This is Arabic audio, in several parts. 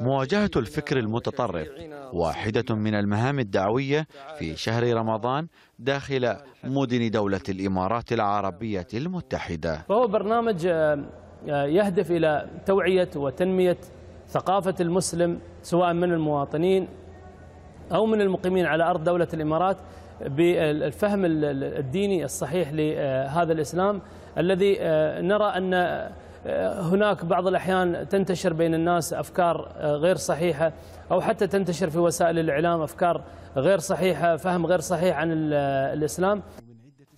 مواجهة الفكر المتطرف واحدة من المهام الدعوية في شهر رمضان داخل مدن دولة الإمارات العربية المتحدة فهو برنامج آه، آه، يهدف إلى توعية وتنمية ثقافة المسلم سواء من المواطنين أو من المقيمين على أرض دولة الإمارات بالفهم الديني الصحيح لهذا الإسلام الذي آه، نرى أن آه، هناك بعض الأحيان تنتشر بين الناس أفكار آه، غير صحيحة أو حتى تنتشر في وسائل الإعلام أفكار غير صحيحة فهم غير صحيح عن آه، الإسلام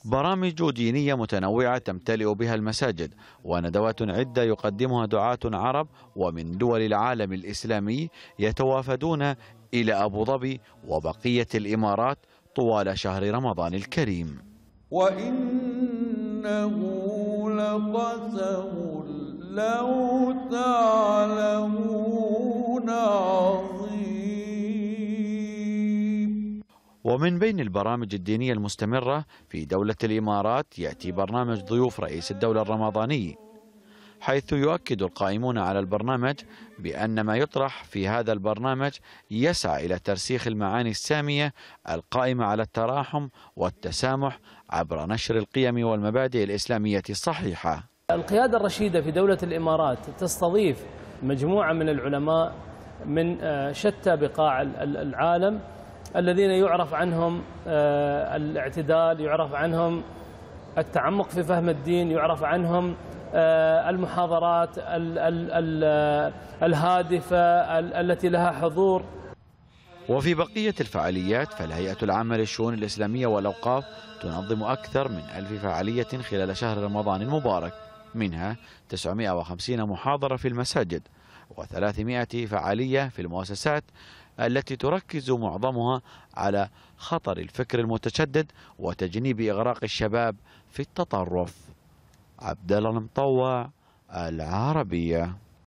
برامج دينية متنوعة تمتلئ بها المساجد وندوات عدة يقدمها دعاة عرب ومن دول العالم الإسلامي يتوافدون إلى أبو ظبي وبقية الإمارات طوال شهر رمضان الكريم وإنه لقسم ومن بين البرامج الدينية المستمرة في دولة الإمارات يأتي برنامج ضيوف رئيس الدولة الرمضاني حيث يؤكد القائمون على البرنامج بأن ما يطرح في هذا البرنامج يسعى إلى ترسيخ المعاني السامية القائمة على التراحم والتسامح عبر نشر القيم والمبادئ الإسلامية الصحيحة القيادة الرشيدة في دولة الإمارات تستضيف مجموعة من العلماء من آه، شتى بقاع العالم الذين يعرف عنهم آه، الاعتدال يعرف عنهم التعمق في فهم الدين يعرف عنهم آه، المحاضرات الهادفة التي لها حضور وفي بقية الفعاليات فالهيئة العامة للشؤون الإسلامية والأوقاف تنظم أكثر من ألف فعالية خلال شهر رمضان المبارك منها 950 محاضرة في المساجد و300 فعالية في المؤسسات التي تركز معظمها على خطر الفكر المتشدد وتجنيب إغراق الشباب في التطرف عبدالله المطوع العربيه